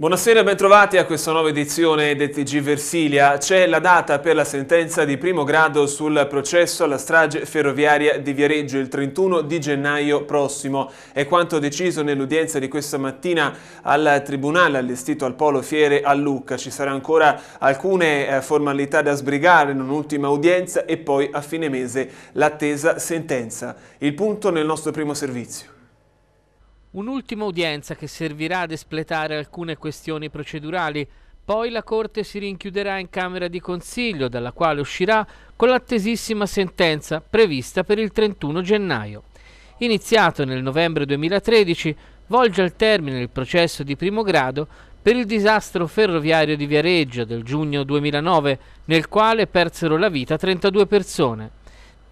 Buonasera e bentrovati a questa nuova edizione del TG Versilia. C'è la data per la sentenza di primo grado sul processo alla strage ferroviaria di Viareggio il 31 di gennaio prossimo. È quanto deciso nell'udienza di questa mattina al Tribunale allestito al Polo Fiere a Lucca. Ci saranno ancora alcune eh, formalità da sbrigare in un'ultima udienza e poi a fine mese l'attesa sentenza. Il punto nel nostro primo servizio. Un'ultima udienza che servirà ad espletare alcune questioni procedurali, poi la Corte si rinchiuderà in Camera di Consiglio, dalla quale uscirà con l'attesissima sentenza prevista per il 31 gennaio. Iniziato nel novembre 2013, volge al termine il processo di primo grado per il disastro ferroviario di Viareggio del giugno 2009, nel quale persero la vita 32 persone.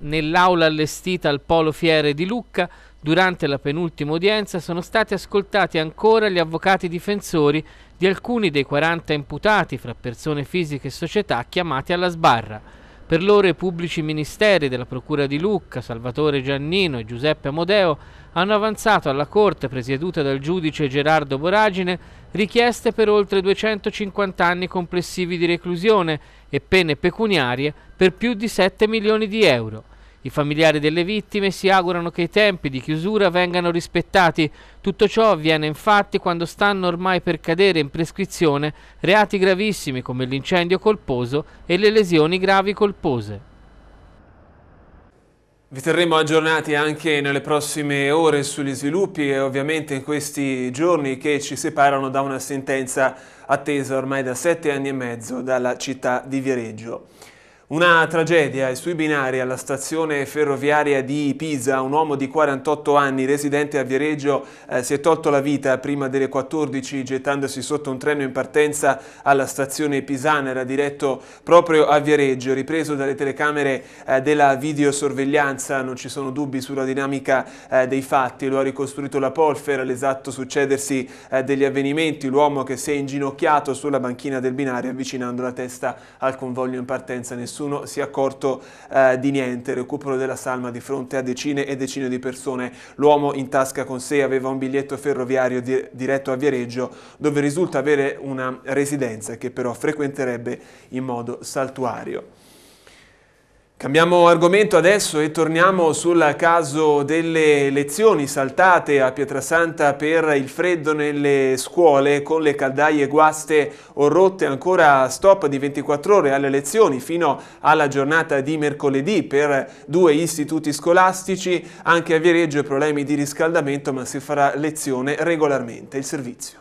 Nell'aula allestita al Polo Fiere di Lucca Durante la penultima udienza sono stati ascoltati ancora gli avvocati difensori di alcuni dei 40 imputati fra persone fisiche e società chiamati alla sbarra. Per loro i pubblici ministeri della Procura di Lucca, Salvatore Giannino e Giuseppe Amodeo hanno avanzato alla Corte presieduta dal giudice Gerardo Boragine richieste per oltre 250 anni complessivi di reclusione e pene pecuniarie per più di 7 milioni di euro. I familiari delle vittime si augurano che i tempi di chiusura vengano rispettati. Tutto ciò avviene infatti quando stanno ormai per cadere in prescrizione reati gravissimi come l'incendio colposo e le lesioni gravi colpose. Vi terremo aggiornati anche nelle prossime ore sugli sviluppi e ovviamente in questi giorni che ci separano da una sentenza attesa ormai da sette anni e mezzo dalla città di Viareggio. Una tragedia e sui binari alla stazione ferroviaria di Pisa, un uomo di 48 anni residente a Viareggio eh, si è tolto la vita prima delle 14 gettandosi sotto un treno in partenza alla stazione pisana, era diretto proprio a Viareggio, ripreso dalle telecamere eh, della videosorveglianza, non ci sono dubbi sulla dinamica eh, dei fatti, lo ha ricostruito la Polfer, l'esatto succedersi eh, degli avvenimenti, l'uomo che si è inginocchiato sulla banchina del binario avvicinando la testa al convoglio in partenza, nessuno nessuno si è accorto eh, di niente. Recupero della salma di fronte a decine e decine di persone. L'uomo in tasca con sé aveva un biglietto ferroviario di diretto a Viareggio, dove risulta avere una residenza che però frequenterebbe in modo saltuario. Cambiamo argomento adesso e torniamo sul caso delle lezioni saltate a Pietrasanta per il freddo nelle scuole con le caldaie guaste o rotte ancora stop di 24 ore alle lezioni fino alla giornata di mercoledì per due istituti scolastici, anche a Viareggio problemi di riscaldamento ma si farà lezione regolarmente. Il servizio.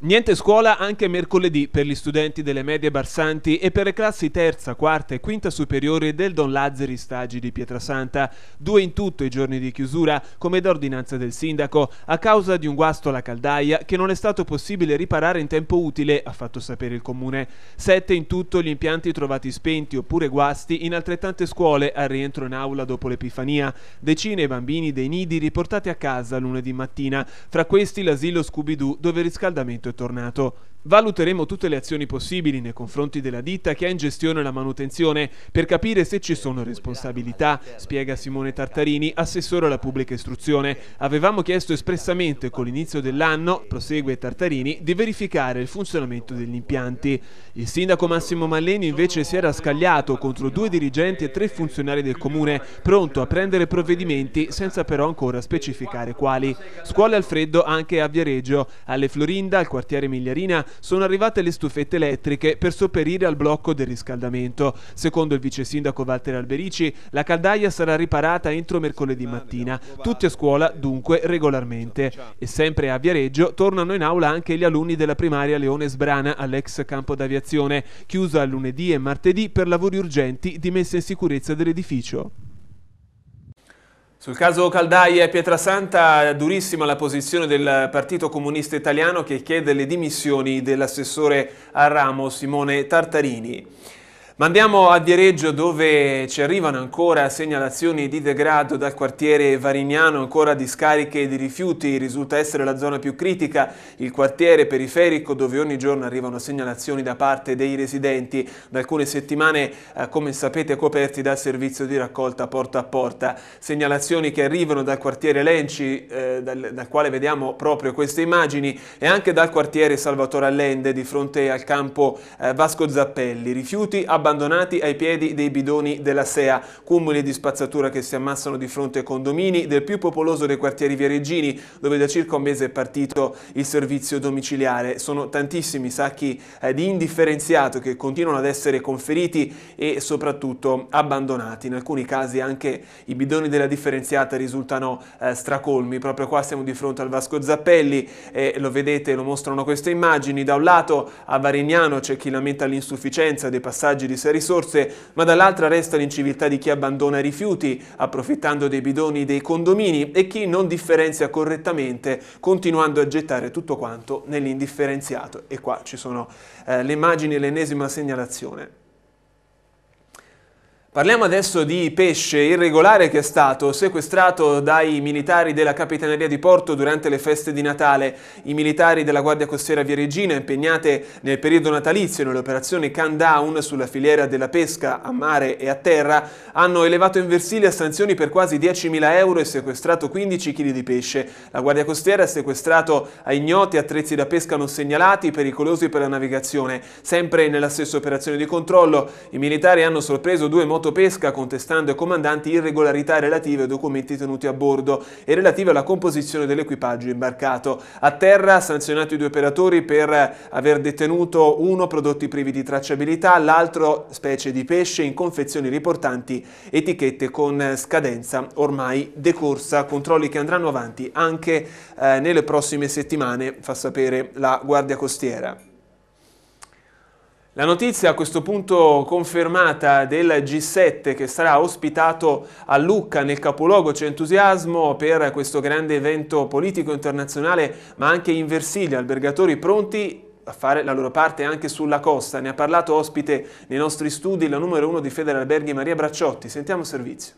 Niente scuola anche mercoledì per gli studenti delle medie Barsanti e per le classi terza, quarta e quinta superiori del Don Lazzari Stagi di Pietrasanta. Due in tutto i giorni di chiusura, come da ordinanza del sindaco, a causa di un guasto alla caldaia che non è stato possibile riparare in tempo utile, ha fatto sapere il comune. Sette in tutto gli impianti trovati spenti oppure guasti in altrettante scuole al rientro in aula dopo l'Epifania. Decine i bambini dei nidi riportati a casa lunedì mattina, fra questi l'asilo Scooby-Doo dove il riscaldamento è tornato Valuteremo tutte le azioni possibili nei confronti della ditta che ha in gestione la manutenzione per capire se ci sono responsabilità, spiega Simone Tartarini, assessore alla pubblica istruzione. Avevamo chiesto espressamente con l'inizio dell'anno, prosegue Tartarini, di verificare il funzionamento degli impianti. Il sindaco Massimo Malleni invece si era scagliato contro due dirigenti e tre funzionari del comune, pronto a prendere provvedimenti senza però ancora specificare quali. Scuole al freddo anche a Viareggio, alle Florinda, al quartiere Migliarina sono arrivate le stufette elettriche per sopperire al blocco del riscaldamento. Secondo il vice sindaco Walter Alberici, la caldaia sarà riparata entro mercoledì mattina. Tutti a scuola, dunque, regolarmente. E sempre a Viareggio tornano in aula anche gli alunni della primaria Leone Sbrana all'ex campo d'aviazione, chiusa lunedì e martedì per lavori urgenti di messa in sicurezza dell'edificio. Sul caso Caldaia e Pietrasanta, durissima la posizione del Partito Comunista Italiano che chiede le dimissioni dell'assessore a ramo Simone Tartarini. Ma andiamo a Viareggio dove ci arrivano ancora segnalazioni di degrado dal quartiere Varignano, ancora di scariche di rifiuti, risulta essere la zona più critica, il quartiere periferico dove ogni giorno arrivano segnalazioni da parte dei residenti, da alcune settimane eh, come sapete coperti dal servizio di raccolta porta a porta. Segnalazioni che arrivano dal quartiere Lenci, eh, dal, dal, quale vediamo proprio queste immagini, e anche dal quartiere Salvatore Allende di fronte al campo eh, Vasco Zappelli, rifiuti abbastanza abbandonati ai piedi dei bidoni della Sea, cumuli di spazzatura che si ammassano di fronte ai condomini del più popoloso dei quartieri viareggini, dove da circa un mese è partito il servizio domiciliare. Sono tantissimi sacchi eh, di indifferenziato che continuano ad essere conferiti e soprattutto abbandonati. In alcuni casi anche i bidoni della differenziata risultano eh, stracolmi. Proprio qua siamo di fronte al Vasco Zappelli, eh, lo vedete, lo mostrano queste immagini. Da un lato a Varignano c'è chi lamenta l'insufficienza dei passaggi di scarse risorse, ma dall'altra resta l'inciviltà di chi abbandona i rifiuti, approfittando dei bidoni dei condomini e chi non differenzia correttamente, continuando a gettare tutto quanto nell'indifferenziato. E qua ci sono eh, le immagini e l'ennesima segnalazione. Parliamo adesso di pesce irregolare che è stato sequestrato dai militari della Capitaneria di Porto durante le feste di Natale. I militari della Guardia Costiera Viareggina, impegnate nel periodo natalizio nell'operazione Countdown sulla filiera della pesca a mare e a terra, hanno elevato in Versilia sanzioni per quasi 10.000 euro e sequestrato 15 kg di pesce. La Guardia Costiera ha sequestrato a ignoti attrezzi da pesca non segnalati pericolosi per la navigazione. Sempre nella stessa operazione di controllo, i militari hanno sorpreso due motori motopesca contestando ai comandanti irregolarità relative ai documenti tenuti a bordo e relative alla composizione dell'equipaggio imbarcato. A terra sanzionati due operatori per aver detenuto uno prodotti privi di tracciabilità, l'altro specie di pesce in confezioni riportanti etichette con scadenza ormai decorsa, controlli che andranno avanti anche eh, nelle prossime settimane, fa sapere la Guardia Costiera. La notizia a questo punto confermata del G7 che sarà ospitato a Lucca nel capoluogo c'è entusiasmo per questo grande evento politico internazionale ma anche in Versilia, albergatori pronti a fare la loro parte anche sulla costa. Ne ha parlato ospite nei nostri studi la numero uno di Federalberghi Maria Bracciotti. Sentiamo servizio.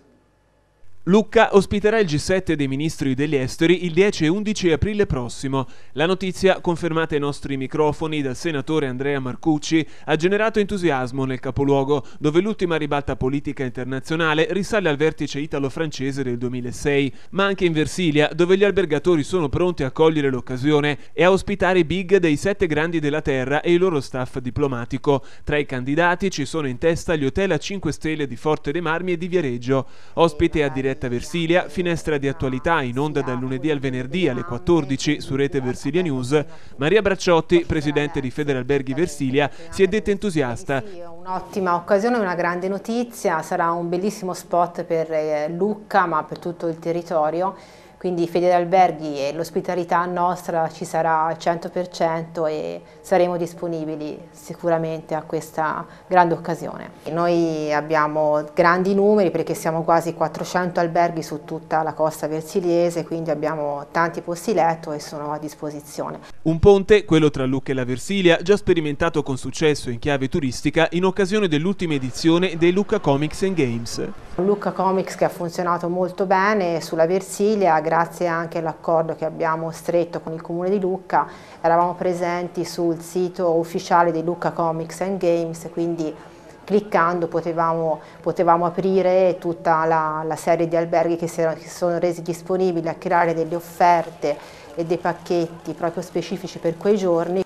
Lucca ospiterà il G7 dei ministri degli esteri il 10 e 11 aprile prossimo. La notizia, confermata ai nostri microfoni dal senatore Andrea Marcucci, ha generato entusiasmo nel capoluogo, dove l'ultima ribalta politica internazionale risale al vertice italo-francese del 2006, ma anche in Versilia, dove gli albergatori sono pronti a cogliere l'occasione e a ospitare i big dei sette grandi della terra e il loro staff diplomatico. Tra i candidati ci sono in testa gli hotel a 5 stelle di Forte dei Marmi e di Viareggio. Ospite a direzione diretta Versilia, finestra di attualità in onda dal lunedì al venerdì alle 14 su rete Versilia News, Maria Bracciotti, presidente di Federalberghi Versilia, si è detta entusiasta. Un'ottima occasione, una grande notizia, sarà un bellissimo spot per eh, Lucca ma per tutto il territorio quindi Federalberghi e l'ospitalità nostra ci sarà al 100% e saremo disponibili sicuramente a questa grande occasione. Noi abbiamo grandi numeri perché siamo quasi 400 alberghi su tutta la costa versiliese, quindi abbiamo tanti posti letto e sono a disposizione. Un ponte, quello tra Lucca e la Versilia, già sperimentato con successo in chiave turistica in occasione dell'ultima edizione dei Lucca Comics and Games. Lucca Comics che ha funzionato molto bene sulla Versilia, grazie anche all'accordo che abbiamo stretto con il Comune di Lucca, eravamo presenti sul sito ufficiale di Lucca Comics and Games, quindi cliccando potevamo, potevamo aprire tutta la, la, serie di alberghi che si, erano, che si sono resi disponibili a creare delle offerte e dei pacchetti proprio specifici per quei giorni.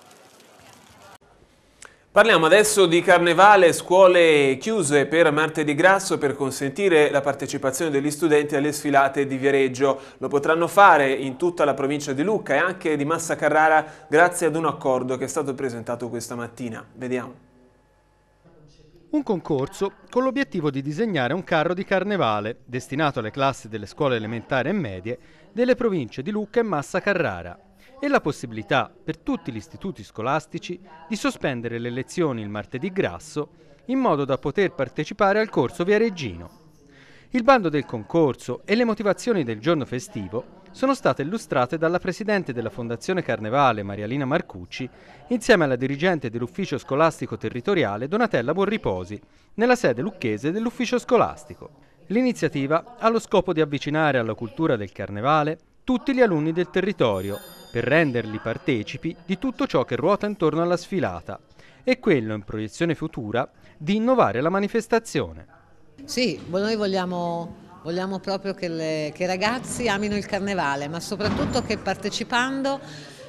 Parliamo adesso di carnevale, scuole chiuse per martedì grasso per consentire la partecipazione degli studenti alle sfilate di Viareggio. Lo potranno fare in tutta la provincia di Lucca e anche di Massa Carrara grazie ad un accordo che è stato presentato questa mattina. Vediamo. Un concorso con l'obiettivo di disegnare un carro di carnevale destinato alle classi delle scuole elementari e medie delle province di Lucca e Massa Carrara e la possibilità per tutti gli istituti scolastici di sospendere le lezioni il martedì grasso in modo da poter partecipare al corso via Reggino. Il bando del concorso e le motivazioni del giorno festivo sono state illustrate dalla presidente della Fondazione Carnevale Marialina Marcucci insieme alla dirigente dell'ufficio scolastico territoriale Donatella Borriposi nella sede lucchese dell'ufficio scolastico. L'iniziativa ha lo scopo di avvicinare alla cultura del carnevale tutti gli alunni del territorio per renderli partecipi di tutto ciò che ruota intorno alla sfilata e quello in proiezione futura di innovare la manifestazione. Sì, noi vogliamo Vogliamo proprio che, le, che, i ragazzi amino il carnevale, ma soprattutto che partecipando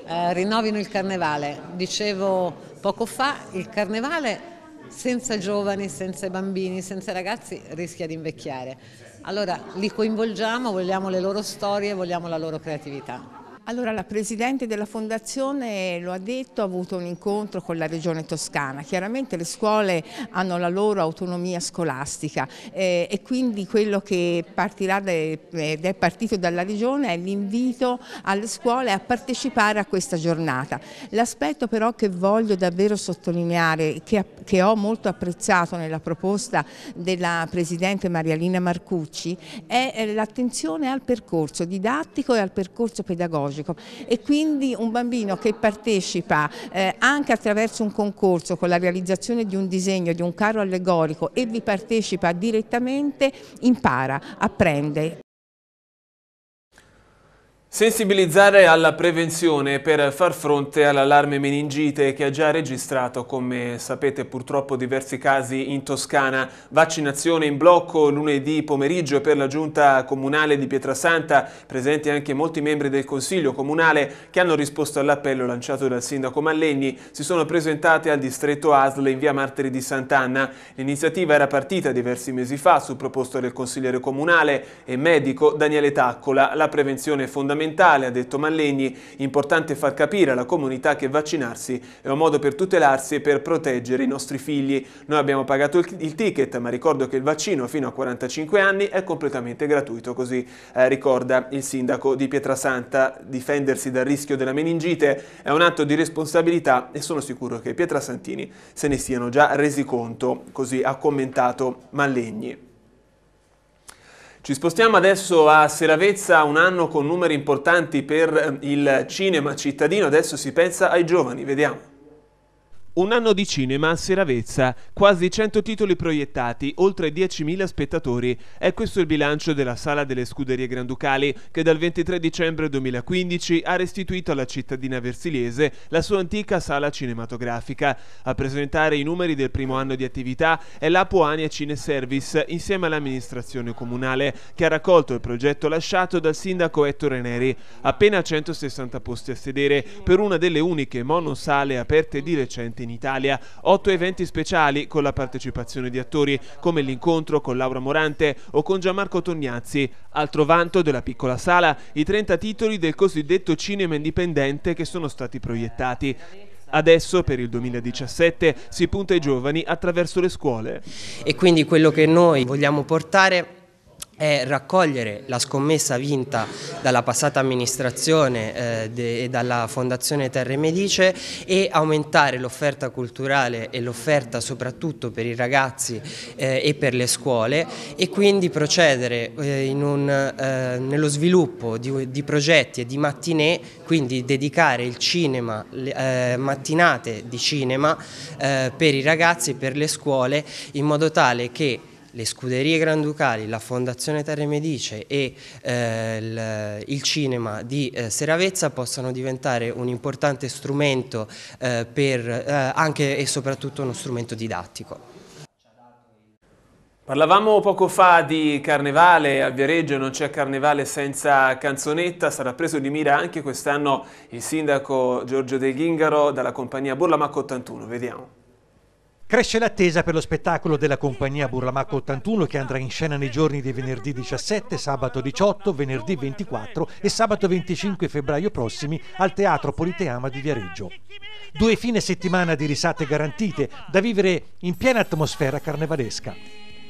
eh, rinnovino il carnevale. Dicevo poco fa, il carnevale senza giovani, senza bambini, senza ragazzi rischia di invecchiare. Allora li coinvolgiamo, vogliamo le loro storie, vogliamo la loro creatività. Allora la Presidente della Fondazione lo ha detto, ha avuto un incontro con la Regione Toscana. Chiaramente le scuole hanno la loro autonomia scolastica eh, e quindi quello che partirà de, eh, è partito dalla Regione è l'invito alle scuole a partecipare a questa giornata. L'aspetto però che voglio davvero sottolineare, che, che ho molto apprezzato nella proposta della Presidente Marialina Marcucci, è eh, l'attenzione al percorso didattico e al percorso pedagogico pedagogico e quindi un bambino che partecipa eh, anche attraverso un concorso con la realizzazione di un disegno, di un carro allegorico e vi partecipa direttamente impara, apprende. Sensibilizzare alla prevenzione per far fronte all'allarme meningite che ha già registrato, come sapete purtroppo, diversi casi in Toscana. Vaccinazione in blocco lunedì pomeriggio per la giunta comunale di Pietrasanta, presenti anche molti membri del Consiglio comunale che hanno risposto all'appello lanciato dal sindaco Mallegni, si sono presentati al distretto ASL in via Martiri di Sant'Anna. L'iniziativa era partita diversi mesi fa su proposta del consigliere comunale e medico Daniele Taccola. La prevenzione è fondamentale fondamentale, ha detto Mallegni, importante far capire alla comunità che vaccinarsi è un modo per tutelarsi e per proteggere i nostri figli. Noi abbiamo pagato il, ticket, ma ricordo che il vaccino fino a 45 anni è completamente gratuito, così eh, ricorda il sindaco di Pietrasanta. Difendersi dal rischio della meningite è un atto di responsabilità e sono sicuro che i pietrasantini se ne siano già resi conto, così ha commentato Mallegni. Ci spostiamo adesso a Seravezza, un anno con numeri importanti per ehm, il cinema cittadino, adesso si pensa ai giovani, vediamo. Un anno di cinema a Seravezza, quasi 100 titoli proiettati, oltre 10.000 spettatori. È questo il bilancio della Sala delle Scuderie Granducali che dal 23 dicembre 2015 ha restituito alla cittadina versiliese la sua antica sala cinematografica. A presentare i numeri del primo anno di attività è l'Apuania Cine Service insieme all'amministrazione comunale che ha raccolto il progetto lasciato dal sindaco Ettore Neri. Appena 160 posti a sedere per una delle uniche monosale aperte di recente in Italia, otto eventi speciali con la partecipazione di attori come l'incontro con Laura Morante o con Gianmarco Tognazzi. Altro vanto della piccola sala, i 30 titoli del cosiddetto cinema indipendente che sono stati proiettati. Adesso per il 2017 si punta ai giovani attraverso le scuole. E quindi quello che noi vogliamo portare è raccogliere la scommessa vinta dalla passata amministrazione eh, e dalla Fondazione Terre Medice e aumentare l'offerta culturale e l'offerta soprattutto per i ragazzi eh, e per le scuole e quindi procedere eh, un, eh, nello sviluppo di, di, progetti e di mattinée, quindi dedicare il cinema, le, eh, mattinate di cinema eh, per i ragazzi e per le scuole in modo tale che le scuderie granducali, la Fondazione Terre Medice e eh, il, cinema di eh, Seravezza possano diventare un importante strumento eh, per, eh, anche e soprattutto uno strumento didattico. Parlavamo poco fa di carnevale, a Viareggio non c'è carnevale senza canzonetta, sarà preso di mira anche quest'anno il sindaco Giorgio De Ghingaro dalla compagnia Burla Mac 81, vediamo. Cresce l'attesa per lo spettacolo della compagnia Burlamaco 81 che andrà in scena nei giorni di venerdì 17, sabato 18, venerdì 24 e sabato 25 febbraio prossimi al Teatro Politeama di Viareggio. Due fine settimana di risate garantite da vivere in piena atmosfera carnevalesca.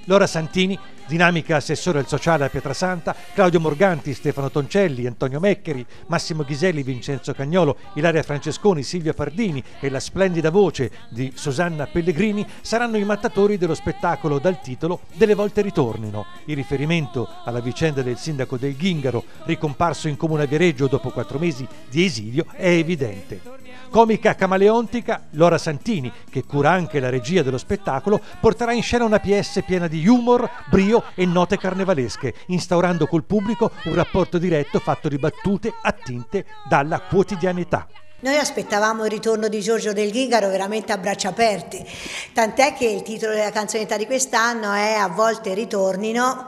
Laura Santini, dinamica assessore al sociale a Pietrasanta, Claudio Morganti, Stefano Toncelli, Antonio Meccheri, Massimo Ghiselli, Vincenzo Cagnolo, Ilaria Francesconi, Silvia Fardini e la splendida voce di Susanna Pellegrini saranno i mattatori dello spettacolo dal titolo Delle volte ritornino, in riferimento alla vicenda del sindaco del Ghingaro, ricomparso in comune a Viareggio dopo quattro mesi di esilio, è evidente. Comica camaleontica, Laura Santini, che cura anche la regia dello spettacolo, porterà in scena una PS piena di di humor, brio e note carnevalesche, instaurando col pubblico un rapporto diretto fatto di battute attinte dalla quotidianità. Noi aspettavamo il ritorno di Giorgio del Ghigaro veramente a braccia aperte, tant'è che il titolo della canzonetta di quest'anno è A volte ritornino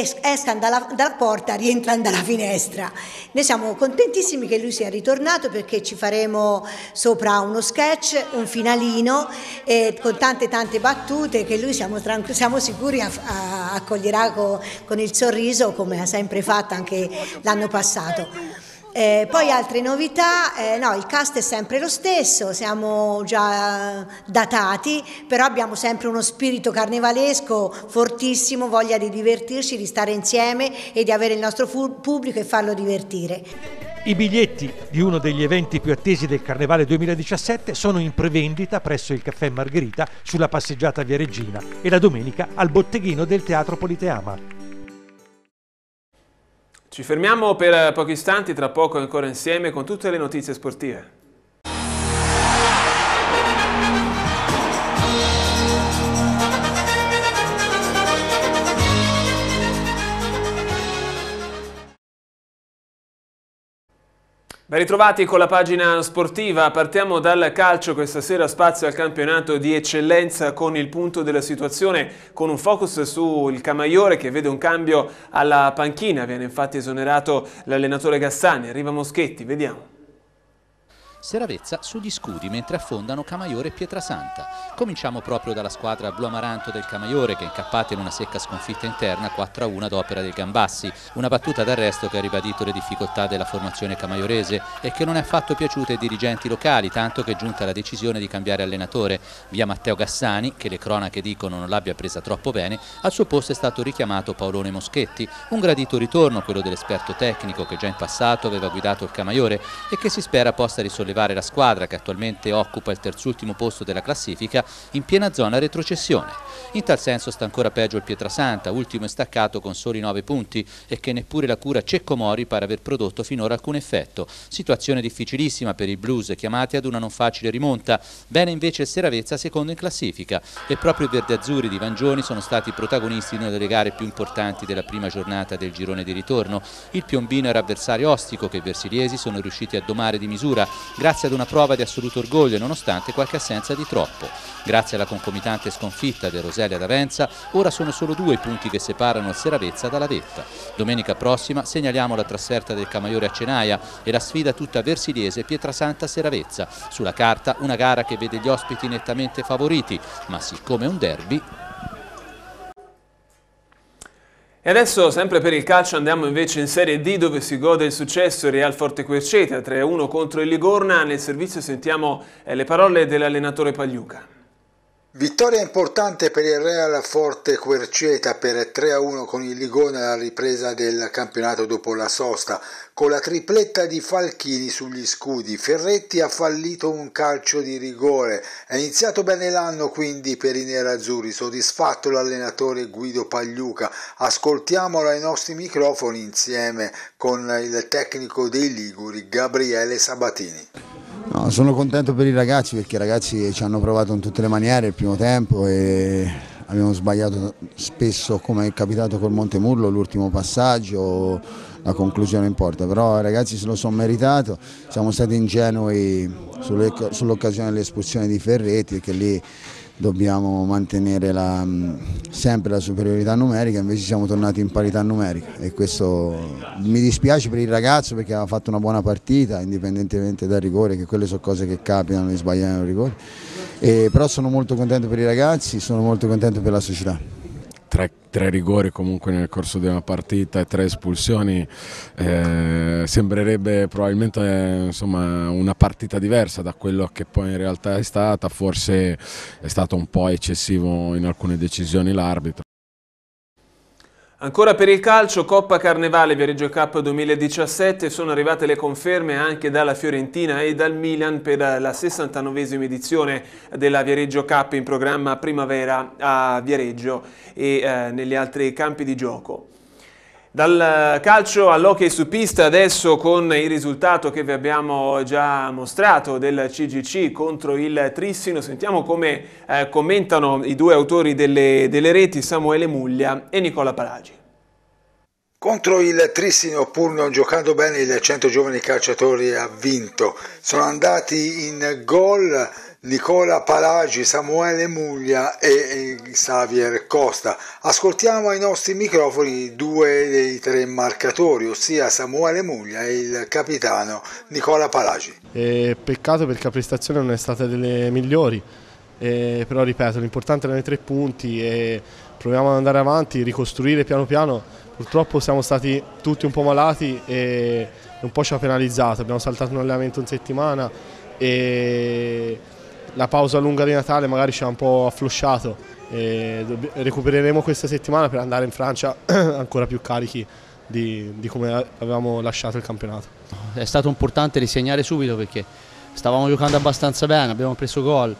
es- escano dalla, dalla porta, rientrano dalla finestra. Noi siamo contentissimi che lui sia ritornato perché ci faremo sopra uno sketch, un finalino eh, con tante tante battute che lui siamo, tranqu- siamo sicuri a- a- accoglierà co- con il sorriso come ha sempre fatto anche l'anno passato. Eh, poi altre novità, eh, no, il cast è sempre lo stesso, siamo già datati, però abbiamo sempre uno spirito carnevalesco fortissimo, voglia di divertirci, di stare insieme e di avere il nostro pubblico e farlo divertire. I biglietti di uno degli eventi più attesi del Carnevale 2017 sono in prevendita presso il Caffè Margherita sulla passeggiata Via Regina e la domenica al botteghino del Teatro Politeama. Ci fermiamo per pochi istanti, tra poco ancora insieme con tutte le notizie sportive. Ben ritrovati con la pagina sportiva, partiamo dal calcio, questa sera spazio al campionato di eccellenza con il punto della situazione, con un focus sul Camaiore che vede un cambio alla panchina, viene infatti esonerato l'allenatore Gassani, arriva Moschetti, vediamo. Seravezza sugli scudi mentre affondano Camaiore e Pietrasanta. Cominciamo proprio dalla squadra blu amaranto del Camaiore che è incappata in una secca sconfitta interna 4-1 ad opera del Gambassi. Una battuta d'arresto che ha ribadito le difficoltà della formazione camaiorese e che non è affatto piaciuta ai dirigenti locali, tanto che è giunta la decisione di cambiare allenatore. Via Matteo Gassani, che le cronache dicono non l'abbia presa troppo bene, al suo posto è stato richiamato Paolone Moschetti. Un gradito ritorno, quello dell'esperto tecnico che già in passato aveva guidato il Camaiore e che si spera possa risolvere sollevare la squadra che attualmente occupa il terzultimo posto della classifica in piena zona retrocessione. In tal senso sta ancora peggio il Pietrasanta, ultimo e staccato con soli 9 punti e che neppure la cura Ceccomori pare aver prodotto finora alcun effetto. Situazione difficilissima per i blues chiamati ad una non facile rimonta, bene invece il Seravezza secondo in classifica e proprio i verdazzurri di Vangioni sono stati protagonisti in una delle gare più importanti della prima giornata del girone di ritorno. Il Piombino era avversario ostico che i versiliesi sono riusciti a domare di misura grazie ad una prova di assoluto orgoglio e nonostante qualche assenza di troppo. Grazie alla concomitante sconfitta del Roselia d'Avenza, ora sono solo due i punti che separano il Seravezza dalla vetta. Domenica prossima segnaliamo la trasferta del Camaiore a Cenaia e la sfida tutta versiliese Pietrasanta-Seravezza. Sulla carta una gara che vede gli ospiti nettamente favoriti, ma siccome è un derby, e adesso, sempre per il calcio, andiamo invece in Serie D dove si gode il successo Real Forte Querceta 3-1 contro il Ligorna. Nel servizio sentiamo eh, le parole dell'allenatore Pagliuca. Vittoria importante per il Real Forte Querceta per 3-1 con il Ligone alla ripresa del campionato dopo la sosta, con la tripletta di Falchini sugli scudi. Ferretti ha fallito un calcio di rigore. È iniziato bene l'anno quindi per i nerazzurri, soddisfatto l'allenatore Guido Pagliuca. Ascoltiamolo ai nostri microfoni insieme con il tecnico dei Liguri Gabriele Sabatini sono contento per i ragazzi perché i ragazzi ci hanno provato in tutte le maniere il primo tempo e abbiamo sbagliato spesso come è capitato col Montemurlo l'ultimo passaggio, la conclusione in porta, però i ragazzi se lo sono meritato, siamo stati ingenui sull'occasione sull dell'espulsione di Ferretti che lì dobbiamo mantenere la, mm, sempre la superiorità numerica, invece siamo tornati in parità numerica e questo mi dispiace per il ragazzo perché aveva fatto una buona partita, indipendentemente dal rigore, che quelle sono cose che capitano di sbagliare un rigore, e, però sono molto contento per i ragazzi, sono molto contento per la società tre, tre, rigori comunque nel corso di una partita e tre espulsioni eh, sembrerebbe probabilmente eh, insomma, una partita diversa da quello che poi in realtà è stata, forse è stato un po' eccessivo in alcune decisioni l'arbitro. Ancora per il calcio, Coppa Carnevale Viareggio Cup 2017 sono arrivate le conferme anche dalla Fiorentina e dal Milan per la 69esima edizione della Viareggio Cup in programma primavera a Viareggio e eh, negli altri campi di gioco. Dal calcio all'hockey su pista adesso con il risultato che vi abbiamo già mostrato del CGC contro il Trissino, sentiamo come eh, commentano i due autori delle, delle reti Samuele Muglia e Nicola Palagi. Contro il Trissino, pur non giocando bene, il 100 giovani calciatori ha vinto. Sono andati in gol Nicola Palagi, Samuele Muglia e Xavier Costa. Ascoltiamo ai nostri microfoni due dei tre marcatori, ossia Samuele Muglia e il capitano Nicola Palagi. Eh, peccato perché la prestazione non è stata delle migliori, eh, però ripeto, l'importante erano i tre punti e proviamo ad andare avanti, ricostruire piano piano. Purtroppo siamo stati tutti un po' malati e un po' ci ha penalizzato, abbiamo saltato un allenamento in settimana e la pausa lunga di Natale magari ci ha un po' afflusciato e recupereremo questa settimana per andare in Francia ancora più carichi di, di come avevamo lasciato il campionato. È stato importante risegnare subito perché stavamo giocando abbastanza bene, abbiamo preso gol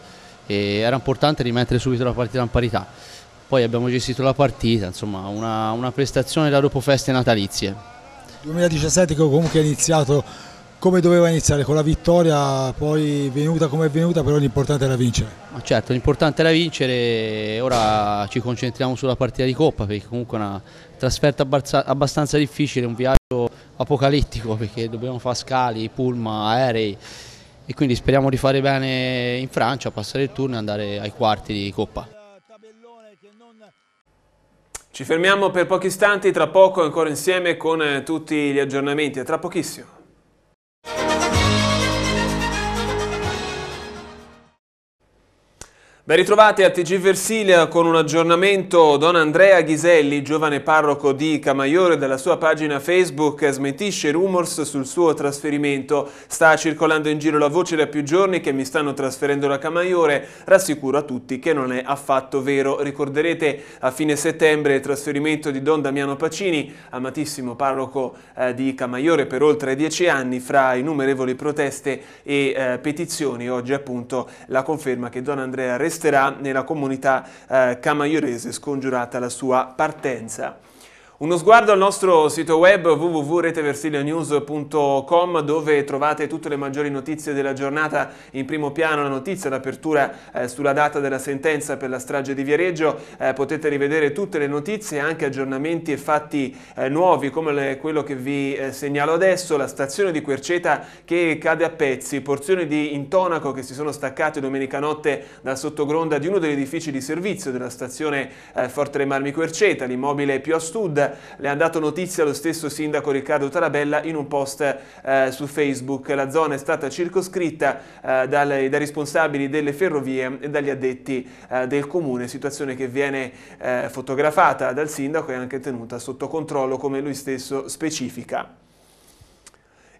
e era importante rimettere subito la partita in parità. Poi abbiamo gestito la partita, insomma una, una prestazione da dopo feste natalizie. 2017 che comunque è iniziato come doveva iniziare con la vittoria, poi venuta come è venuta, però l'importante era vincere. Ma certo, l'importante era vincere, ora ci concentriamo sulla partita di Coppa perché comunque è una trasferta abbastanza difficile, un viaggio apocalittico perché dobbiamo fare scali, pullman, aerei e quindi speriamo di fare bene in Francia, passare il turno e andare ai quarti di Coppa. Ci fermiamo per pochi istanti, tra poco ancora insieme con tutti gli aggiornamenti, a tra pochissimo. Ben ritrovati a TG Versilia con un aggiornamento. Don Andrea Ghiselli, giovane parroco di Camaiore, dalla sua pagina Facebook smentisce rumors sul suo trasferimento. Sta circolando in giro la voce da più giorni che mi stanno trasferendo da Camaiore. Rassicuro a tutti che non è affatto vero. Ricorderete a fine settembre il trasferimento di Don Damiano Pacini, amatissimo parroco eh, di Camaiore per oltre dieci anni, fra innumerevoli proteste e eh, petizioni. Oggi appunto la conferma che Don Andrea resta resterà nella comunità eh, camaiorese scongiurata la sua partenza. Uno sguardo al nostro sito web www.reteversilianews.com dove trovate tutte le maggiori notizie della giornata in primo piano, la notizia d'apertura eh, sulla data della sentenza per la strage di Viareggio, eh, potete rivedere tutte le notizie, anche aggiornamenti e fatti eh, nuovi come le, quello che vi eh, segnalo adesso, la stazione di Querceta che cade a pezzi, porzioni di intonaco che si sono staccate domenica notte dal sottogronda di uno degli edifici di servizio della stazione eh, Forte Remarmi Querceta, l'immobile più a sud le ha dato notizia lo stesso sindaco Riccardo Tarabella in un post eh, su Facebook. La zona è stata circoscritta eh, dai, dai, responsabili delle ferrovie e dagli addetti eh, del comune, situazione che viene eh, fotografata dal sindaco e anche tenuta sotto controllo come lui stesso specifica.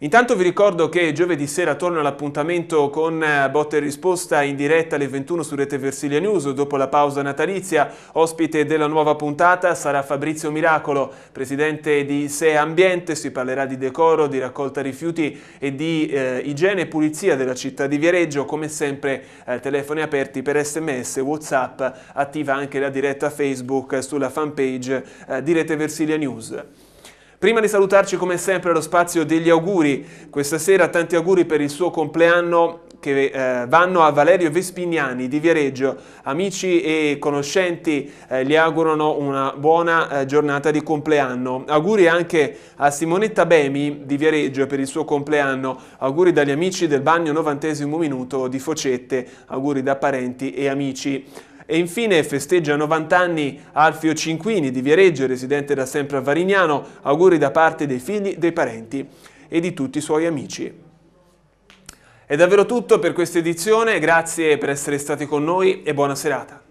Intanto vi ricordo che giovedì sera torna l'appuntamento con eh, botte e risposta in diretta alle 21 su Rete Versilia News dopo la pausa natalizia. Ospite della nuova puntata sarà Fabrizio Miracolo, presidente di SE Ambiente, si parlerà di decoro, di raccolta rifiuti e di eh, igiene e pulizia della città di Viareggio. Come sempre eh, telefoni aperti per sms, whatsapp, attiva anche la diretta Facebook sulla fanpage eh, di Rete Versilia News. Prima di salutarci come sempre lo spazio degli auguri, questa sera tanti auguri per il suo compleanno che eh, vanno a Valerio Vespignani di Viareggio. Amici e conoscenti eh, gli augurano una buona eh, giornata di compleanno. Auguri anche a Simonetta Bemi di Viareggio per il suo compleanno. Auguri dagli amici del bagno 90 minuto di Focette. Auguri da parenti e amici. E infine festeggia 90 anni Alfio Cinquini di Viareggio, residente da sempre a Varignano, auguri da parte dei figli, dei parenti e di tutti i suoi amici. È davvero tutto per questa edizione, grazie per essere stati con noi e buona serata.